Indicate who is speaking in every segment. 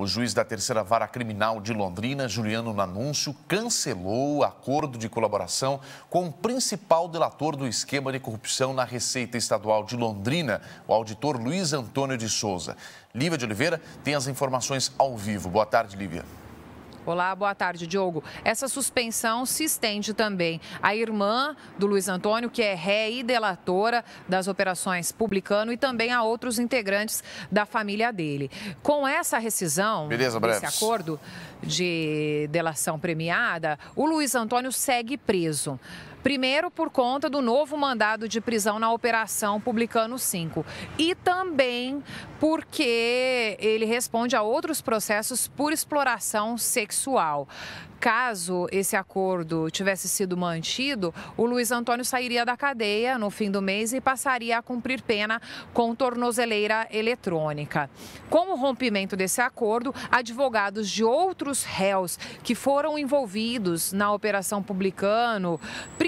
Speaker 1: O juiz da terceira vara criminal de Londrina, Juliano Nanúncio, cancelou o acordo de colaboração com o principal delator do esquema de corrupção na Receita Estadual de Londrina, o auditor Luiz Antônio de Souza. Lívia de Oliveira tem as informações ao vivo. Boa tarde, Lívia.
Speaker 2: Olá, boa tarde, Diogo. Essa suspensão se estende também à irmã do Luiz Antônio, que é ré e delatora das operações Publicano, e também a outros integrantes da família dele. Com essa rescisão, Beleza, esse acordo de delação premiada, o Luiz Antônio segue preso. Primeiro, por conta do novo mandado de prisão na Operação Publicano 5. E também porque ele responde a outros processos por exploração sexual. Caso esse acordo tivesse sido mantido, o Luiz Antônio sairia da cadeia no fim do mês e passaria a cumprir pena com tornozeleira eletrônica. Com o rompimento desse acordo, advogados de outros réus que foram envolvidos na Operação Publicano,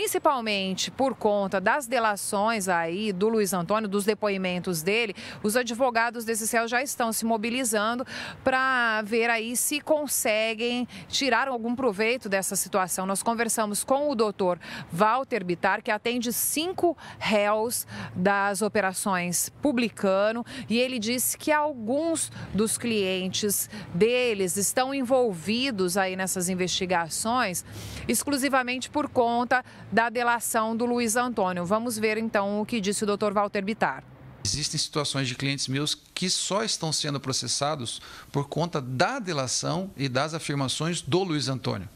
Speaker 2: principalmente por conta das delações aí do Luiz Antônio, dos depoimentos dele, os advogados desse céu já estão se mobilizando para ver aí se conseguem tirar algum proveito dessa situação. Nós conversamos com o doutor Walter Bitar, que atende cinco réus das operações publicano, e ele disse que alguns dos clientes deles estão envolvidos aí nessas investigações exclusivamente por conta da delação do Luiz Antônio. Vamos ver então o que disse o doutor Walter Bitar.
Speaker 3: Existem situações de clientes meus que só estão sendo processados por conta da delação e das afirmações do Luiz Antônio.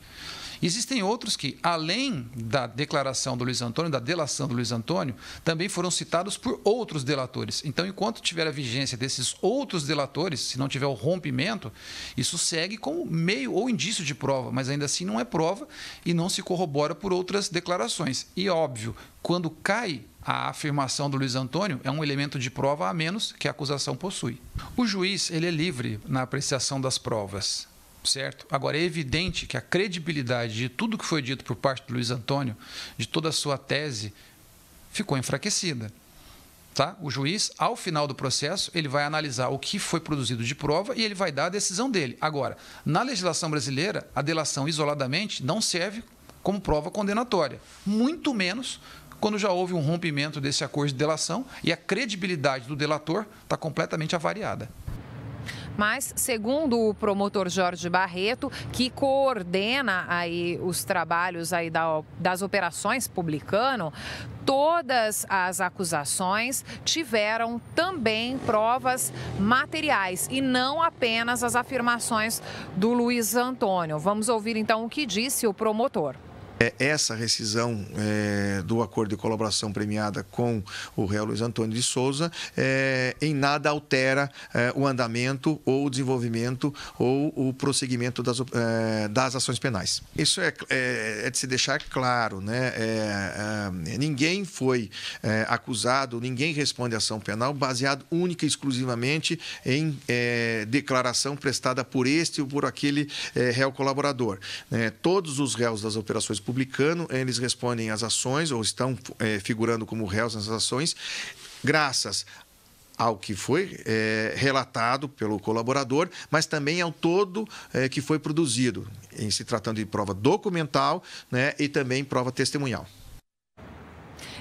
Speaker 3: Existem outros que, além da declaração do Luiz Antônio, da delação do Luiz Antônio, também foram citados por outros delatores. Então, enquanto tiver a vigência desses outros delatores, se não tiver o rompimento, isso segue como meio ou indício de prova, mas ainda assim não é prova e não se corrobora por outras declarações. E óbvio, quando cai a afirmação do Luiz Antônio é um elemento de prova a menos que a acusação possui. O juiz ele é livre na apreciação das provas certo? Agora, é evidente que a credibilidade de tudo que foi dito por parte do Luiz Antônio, de toda a sua tese, ficou enfraquecida. Tá? O juiz, ao final do processo, ele vai analisar o que foi produzido de prova e ele vai dar a decisão dele. Agora, na legislação brasileira, a delação isoladamente não serve como prova condenatória, muito menos quando já houve um rompimento desse acordo de delação e a credibilidade do delator está completamente avariada.
Speaker 2: Mas, segundo o promotor Jorge Barreto, que coordena aí os trabalhos aí da, das operações publicano, todas as acusações tiveram também provas materiais e não apenas as afirmações do Luiz Antônio. Vamos ouvir então o que disse o promotor
Speaker 4: é, essa rescisão é, do acordo de colaboração premiada com o réu Luiz Antônio de Souza é, em nada altera é, o andamento ou o desenvolvimento ou o prosseguimento das, é, das ações penais. Isso é, é, de se deixar claro, né? ninguém foi acusado, ninguém responde ação penal baseado única e exclusivamente em declaração prestada por este ou por aquele réu colaborador. Né? todos os réus das operações públicas republicano, eles respondem às ações ou estão é, figurando como réus nas ações, graças ao que foi é, relatado pelo colaborador, mas também ao todo é, que foi produzido, em se tratando de prova documental né, e também prova testemunhal.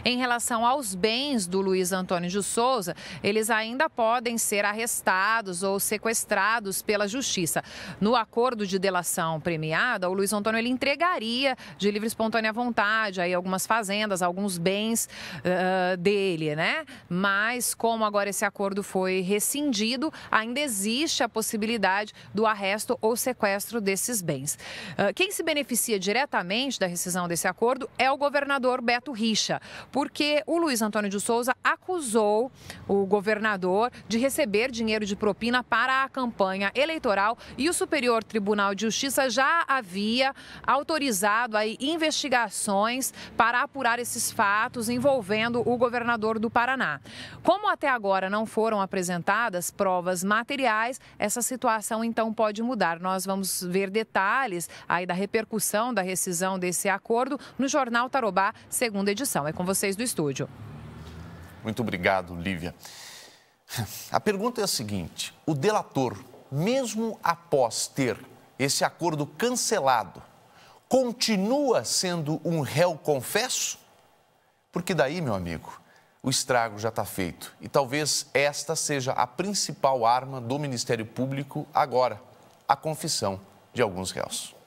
Speaker 2: Em relação aos bens do Luiz Antônio de Souza, eles ainda podem ser arrestados ou sequestrados pela justiça. No acordo de delação premiada, o Luiz Antônio ele entregaria de livre e espontânea vontade aí algumas fazendas, alguns bens uh, dele, né? Mas como agora esse acordo foi rescindido, ainda existe a possibilidade do arresto ou sequestro desses bens. Uh, quem se beneficia diretamente da rescisão desse acordo é o governador Beto Richa porque o Luiz Antônio de Souza acusou o governador de receber dinheiro de propina para a campanha eleitoral e o Superior Tribunal de Justiça já havia autorizado aí investigações para apurar esses fatos envolvendo o governador do Paraná. Como até agora não foram apresentadas provas materiais, essa situação então pode mudar. Nós vamos ver detalhes aí da repercussão da rescisão desse acordo no jornal Tarobá, segunda edição. É com você vocês do estúdio.
Speaker 1: Muito obrigado, Lívia. A pergunta é a seguinte: o delator, mesmo após ter esse acordo cancelado, continua sendo um réu confesso? Porque daí, meu amigo, o estrago já está feito. E talvez esta seja a principal arma do Ministério Público agora: a confissão de alguns réus.